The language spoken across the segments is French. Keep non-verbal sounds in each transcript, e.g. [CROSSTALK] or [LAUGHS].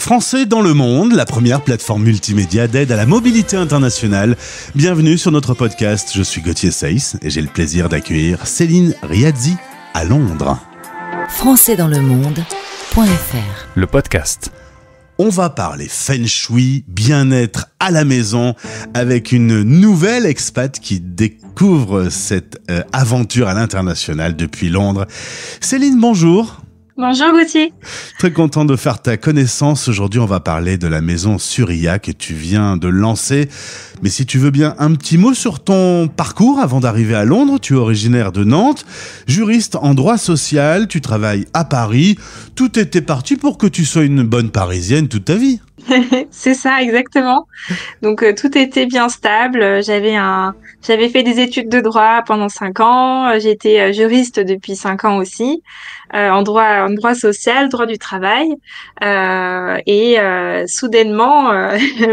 Français dans le monde, la première plateforme multimédia d'aide à la mobilité internationale. Bienvenue sur notre podcast. Je suis Gauthier Seiss et j'ai le plaisir d'accueillir Céline Riazzi à Londres. Français dans le monde.fr Le podcast. On va parler feng shui, bien-être à la maison avec une nouvelle expat qui découvre cette euh, aventure à l'international depuis Londres. Céline, bonjour. Bonjour Gauthier. Très content de faire ta connaissance. Aujourd'hui, on va parler de la maison Suria que tu viens de lancer. Mais si tu veux bien un petit mot sur ton parcours avant d'arriver à Londres, tu es originaire de Nantes, juriste en droit social, tu travailles à Paris. Tout était parti pour que tu sois une bonne parisienne toute ta vie. [LAUGHS] c'est ça, exactement. Donc euh, tout était bien stable. Euh, j'avais un, j'avais fait des études de droit pendant cinq ans. Euh, j'étais juriste depuis cinq ans aussi, en droit, en droit social, droit du travail. et soudainement, [LAUGHS]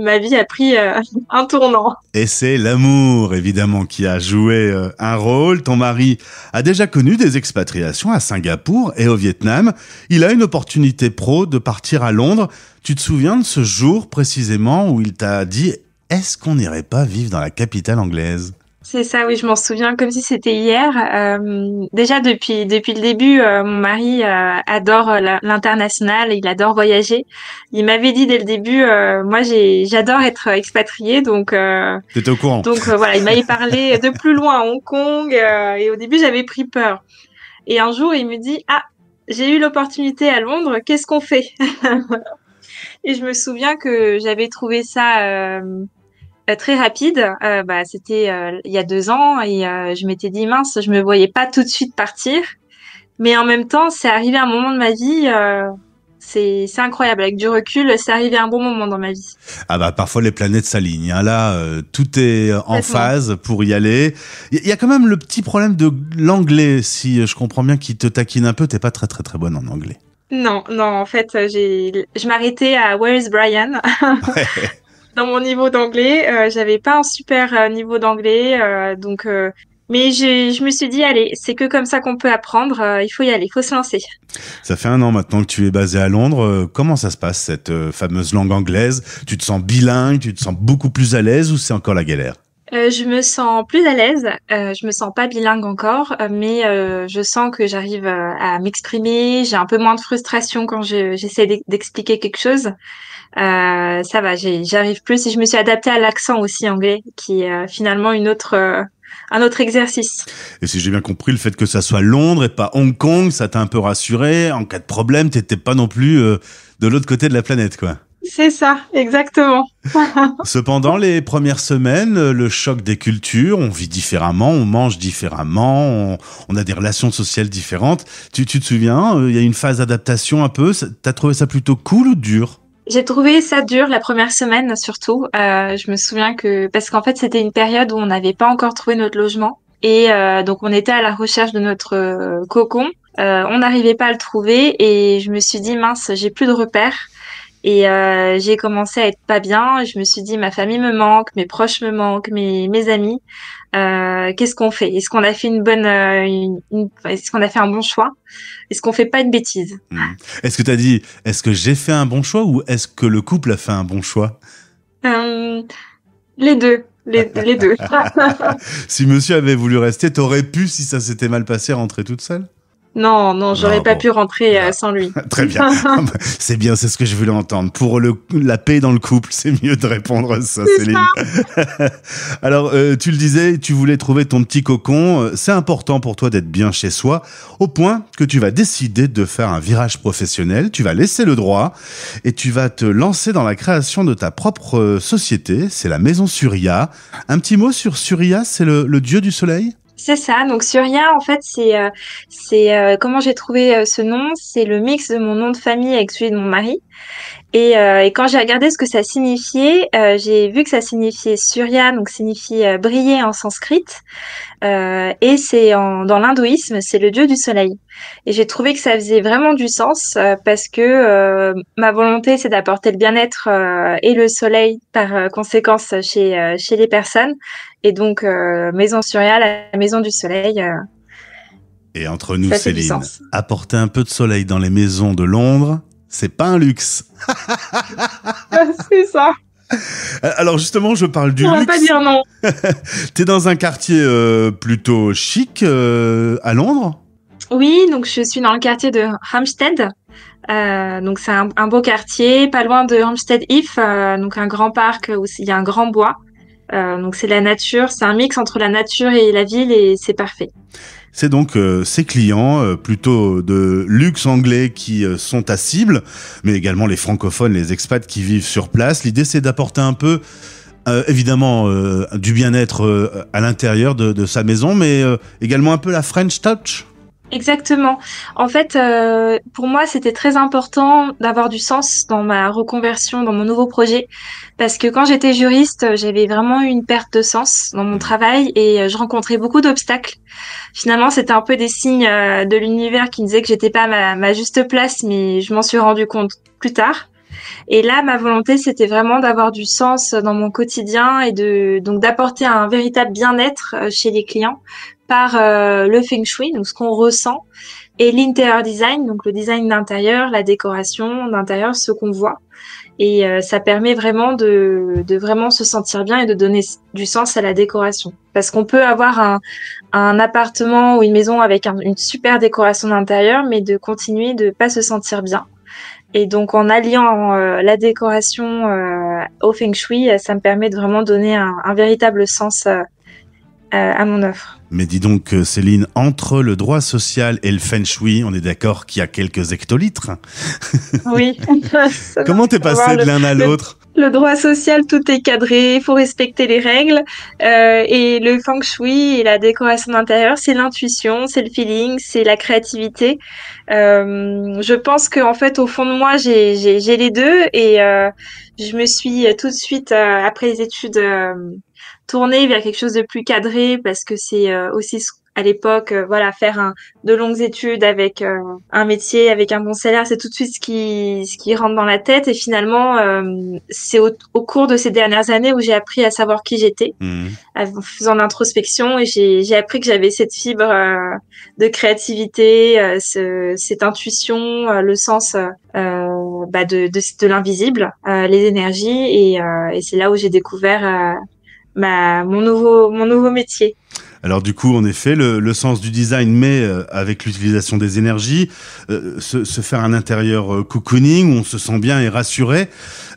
ma vie a pris un tournant. Et c'est l'amour, évidemment, qui a joué un rôle. Ton mari a déjà connu des expatriations à Singapour et au Vietnam. Il a une opportunité pro de partir à Londres. Tu te souviens de ce jour précisément où il t'a dit Est-ce qu'on n'irait pas vivre dans la capitale anglaise c'est ça, oui, je m'en souviens comme si c'était hier. Euh, déjà depuis depuis le début, euh, mon mari euh, adore l'international, il adore voyager. Il m'avait dit dès le début, moi j'adore être expatriée, donc. Euh, T'étais au courant. Donc voilà, il m'avait parlé de plus loin à Hong Kong et au début j'avais pris peur. Et un jour il me dit ah j'ai eu l'opportunité à Londres, qu'est-ce qu'on fait [LAUGHS] Et je me souviens que j'avais trouvé ça euh, bah, très rapide. Euh, bah, c'était euh, il y a deux ans et je m'étais dit mince, je me voyais pas tout de suite partir. Mais en même temps, c'est arrivé un moment de ma vie. c'est incroyable, avec du recul, c'est arrivé un bon moment dans ma vie. Ah bah parfois les planètes s'alignent. Hein. Là, tout est en phase pour y aller. Il y a quand même le petit problème de l'anglais, si je comprends bien, qui te taquine un peu. T'es pas très très très bonne en anglais. Non, non, en fait, euh, je m'arrêtais à Where is Brian [LAUGHS] dans mon niveau d'anglais. Euh, j'avais pas un super euh, niveau d'anglais, donc. mais je, je, me suis dit, allez, c'est que comme ça qu'on peut apprendre, il faut y aller, il faut se lancer. Ça fait un an maintenant que tu es basé à Londres. Comment ça se passe, cette fameuse langue anglaise Tu te sens bilingue, tu te sens beaucoup plus à l'aise ou c'est encore la galère euh, je me sens plus à l'aise. Euh, je me sens pas bilingue encore, euh, mais euh, je sens que j'arrive à m'exprimer. J'ai un peu moins de frustration quand j'essaie d'expliquer quelque chose. ça va, j'arrive plus. Et je me suis adaptée à l'accent aussi anglais, qui est finalement une autre un autre exercice. Et si j'ai bien compris, le fait que ça soit Londres et pas Hong Kong, ça t'a un peu rassuré. En cas de problème, t'étais pas non plus de l'autre côté de la planète, quoi. C'est ça, exactement. [LAUGHS] Cependant, les premières semaines, le choc des cultures, on vit différemment, on mange différemment, on, a des relations sociales différentes. Tu, te souviens, euh, il y a une phase d'adaptation un peu. T'as trouvé ça plutôt cool ou dur j'ai trouvé ça dur la première semaine surtout. Euh, je me souviens que parce qu'en fait c'était une période où on n'avait pas encore trouvé notre logement et euh, donc on était à la recherche de notre cocon. on n'arrivait pas à le trouver et je me suis dit mince j'ai plus de repères. Et euh, j'ai commencé à être pas bien. Je me suis dit, ma famille me manque, mes proches me manquent, mes, amis. Euh, qu'est-ce qu'on fait Est-ce qu'on a fait une bonne, euh, une, est-ce qu'on a fait un bon choix Est-ce qu'on fait pas une bêtise hmm. Est-ce que tu as dit, est-ce que j'ai fait un bon choix ou est-ce que le couple a fait un bon choix Les deux. Les, les deux. [LAUGHS] si monsieur avait voulu rester, t'aurais pu, si ça s'était mal passé, rentrer toute seule non, non, j'aurais ah, pas pu rentrer euh, sans lui. [LAUGHS] Très bien. Ah, bah, c'est bien, c'est ce que je voulais entendre. Pour la paix dans le couple, [LAUGHS] c'est mieux de répondre ça, Céline. [LAUGHS] Alors, euh, tu le disais, tu voulais trouver ton petit cocon. Euh, c'est important pour toi d'être bien chez soi, au point que tu vas décider de faire un virage professionnel. Tu vas laisser le droit et tu vas te lancer dans la création de ta propre société. C'est la maison Surya. Un petit mot sur Surya, c'est le dieu du soleil c'est ça. Donc rien en fait, c'est euh, c'est euh, comment j'ai trouvé euh, ce nom. C'est le mix de mon nom de famille avec celui de mon mari. Et, euh, et, quand j'ai regardé ce que ça signifiait, euh, j'ai vu que ça signifiait Surya, donc signifie euh, briller en sanskrit. et c'est dans l'hindouisme, c'est le dieu du soleil. Et j'ai trouvé que ça faisait vraiment du sens parce que ma volonté, c'est d'apporter le bien-être et le soleil par conséquence chez, chez les personnes. Et donc, Maison Surya, la maison du soleil. et entre nous, Céline, apporter un peu de soleil dans les maisons de Londres, c'est pas un luxe. [LAUGHS] c'est ça. Euh, alors justement, je parle du On va pas dire non. [LAUGHS] T'es dans un quartier euh, plutôt chic euh, à Londres. Oui, donc je suis dans le quartier de Hampstead. donc c'est un, beau quartier, pas loin de Hampstead Heath, donc un grand parc où il y a un grand bois. donc c'est la nature, c'est un mix entre la nature et la ville et c'est parfait. C'est donc euh, ses clients, euh, plutôt de luxe anglais, qui euh, sont à cible, mais également les francophones, les expats qui vivent sur place. L'idée, c'est d'apporter un peu, évidemment, du bien-être à l'intérieur de, de, sa maison, mais également un peu la French touch Exactement. En fait, euh, pour moi, c'était très important d'avoir du sens dans ma reconversion, dans mon nouveau projet, parce que quand j'étais juriste, j'avais vraiment une perte de sens dans mon travail et euh, je rencontrais beaucoup d'obstacles. Finalement, c'était un peu des signes euh, de l'univers qui disaient que j'étais pas à ma, ma juste place, mais je m'en suis rendu compte plus tard. Et là, ma volonté, c'était vraiment d'avoir du sens dans mon quotidien et de donc d'apporter un véritable bien-être chez les clients par euh, le feng shui, donc ce qu'on ressent, et l'intérieur design, donc le design d'intérieur, la décoration d'intérieur, ce qu'on voit. Et euh, ça permet vraiment de, vraiment se sentir bien et de donner du sens à la décoration. Parce qu'on peut avoir un, appartement ou une maison avec une super décoration d'intérieur, mais de continuer de pas se sentir bien. Et donc en alliant euh, la décoration au feng shui, ça me permet de vraiment donner un, un véritable sens euh, à mon offre. Mais dis donc, euh, Céline, entre le droit social et le feng shui, on est d'accord qu'il y a quelques hectolitres. [LAUGHS] Oui. [LAUGHS] Comment t'es passé de l'un à l'autre le droit social, tout est cadré, il faut respecter les règles. Euh, et le feng shui et la décoration d'intérieur, c'est l'intuition, c'est le feeling, c'est la créativité. Euh, je pense qu'en fait, au fond de moi, j'ai les deux. Et euh, je me suis tout de suite, euh, après les études tourner vers quelque chose de plus cadré parce que c'est euh, aussi à l'époque, euh, voilà, faire de longues études avec euh, un métier, avec un bon salaire, c'est tout de suite ce qui, ce qui rentre dans la tête. Et finalement, c'est au, cours de ces dernières années où j'ai appris à savoir qui j'étais mmh. en faisant l'introspection et j'ai appris que j'avais cette fibre de créativité, ce, cette intuition, le sens bah de, de, de l'invisible, les énergies, et, et c'est là où j'ai découvert mon, nouveau, mon nouveau métier. Alors du coup, en effet, le, le sens du design, mais euh, avec l'utilisation des énergies, euh, se, se, faire un intérieur euh, cocooning où on se sent bien et rassuré,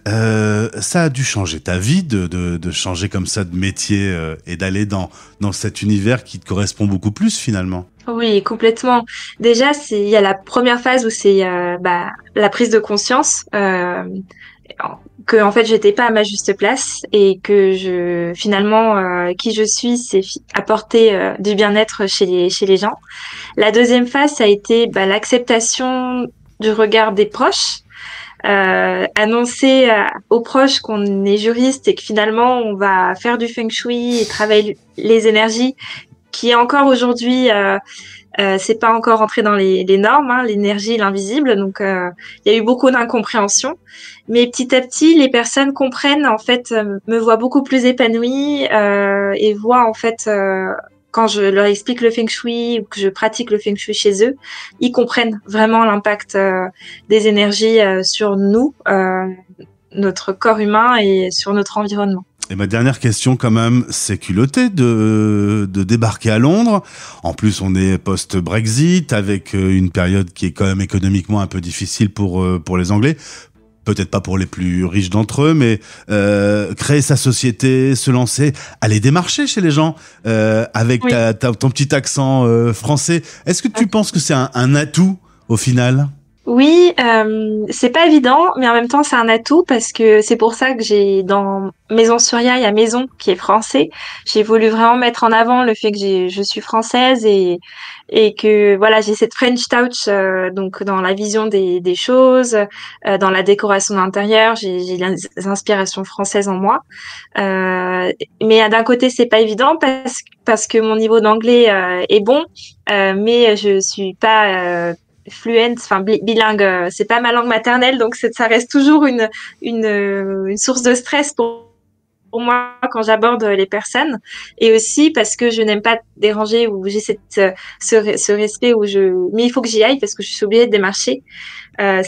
ça a dû changer ta vie de, de, de changer comme ça de métier et d'aller dans, dans cet univers qui te correspond beaucoup plus finalement. Oui, complètement. Déjà, il y a la première phase où c'est bah, la prise de conscience que en fait j'étais pas à ma juste place et que je finalement euh, qui je suis c'est apporter euh, du bien-être chez les chez les gens. La deuxième phase ça a été bah, l'acceptation du regard des proches. Euh, annoncer euh, aux proches qu'on est juriste et que finalement on va faire du feng shui et travailler les énergies qui est encore aujourd'hui, euh, euh c'est pas encore entré dans les, normes, hein, l'énergie, l'invisible. Donc, euh, il y a eu beaucoup d'incompréhension, mais petit à petit, les personnes comprennent. En fait, euh, me voient beaucoup plus épanouie et voient en fait quand je leur explique le feng shui ou que je pratique le feng shui chez eux, ils comprennent vraiment l'impact des énergies sur nous, notre corps humain et sur notre environnement. Et ma dernière question, quand même, c'est culotté de, de, débarquer à Londres. En plus, on est post-Brexit, avec euh, une période qui est quand même économiquement un peu difficile pour, euh, pour les Anglais. Peut-être pas pour les plus riches d'entre eux, mais euh, créer sa société, se lancer, aller démarcher chez les gens avec ta, ton petit accent français. Est-ce que tu ah. penses que c'est un atout au final oui, euh, c'est pas évident, mais en même temps c'est un atout parce que c'est pour ça que j'ai dans Maison Surya, il y a Maison qui est français. J'ai voulu vraiment mettre en avant le fait que je suis française et et que voilà j'ai cette French touch euh, donc dans la vision des, des choses, euh, dans la décoration d'intérieur, j'ai, j'ai les inspirations françaises en moi. Euh, mais d'un côté c'est pas évident parce parce que mon niveau d'anglais est bon, mais je suis pas fluente, enfin bilingue, euh, c'est pas ma langue maternelle, donc ça reste toujours une, une, euh, source de stress pour moi quand j'aborde euh, les personnes et aussi parce que je n'aime pas déranger ou j'ai cette ce, respect où je mais il faut que j'y aille parce que je suis obligée de démarcher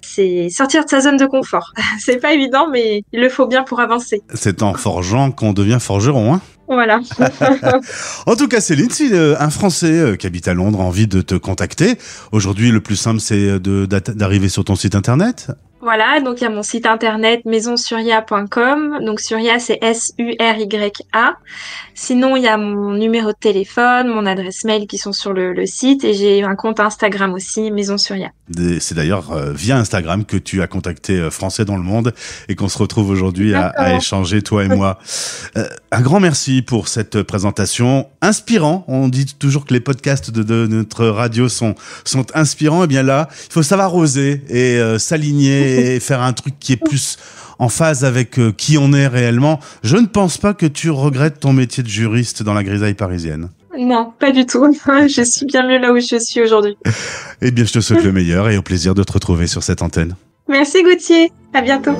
c'est sortir de sa zone de confort [LAUGHS] c'est pas évident mais il le faut bien pour avancer c'est en forgeant qu'on devient forgeron hein voilà. [LAUGHS] en tout cas, Céline, si euh, un Français euh, qui habite à Londres a envie de te contacter, aujourd'hui, le plus simple, c'est euh, d'arriver sur ton site internet voilà, donc il y a mon site internet maisonsuria.com. Donc Suria, c'est S-U-R-Y-A. Sinon, il y a mon numéro de téléphone, mon adresse mail qui sont sur le, site et j'ai un compte Instagram aussi, Maison Suria. C'est d'ailleurs euh, via Instagram que tu as contacté euh, Français dans le monde et qu'on se retrouve aujourd'hui à, échanger, toi et moi. Euh, un grand merci pour cette présentation. Inspirant, on dit toujours que les podcasts de, notre radio sont, sont inspirants. Et eh bien là, il faut savoir oser et s'aligner et faire un truc qui est plus en phase avec euh, qui on est réellement. Je ne pense pas que tu regrettes ton métier de juriste dans la grisaille parisienne. Non, pas du tout. [LAUGHS] je suis bien mieux là où je suis aujourd'hui. eh bien, je te souhaite le meilleur et au plaisir de te retrouver sur cette antenne. Merci Gauthier. À bientôt.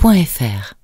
Fr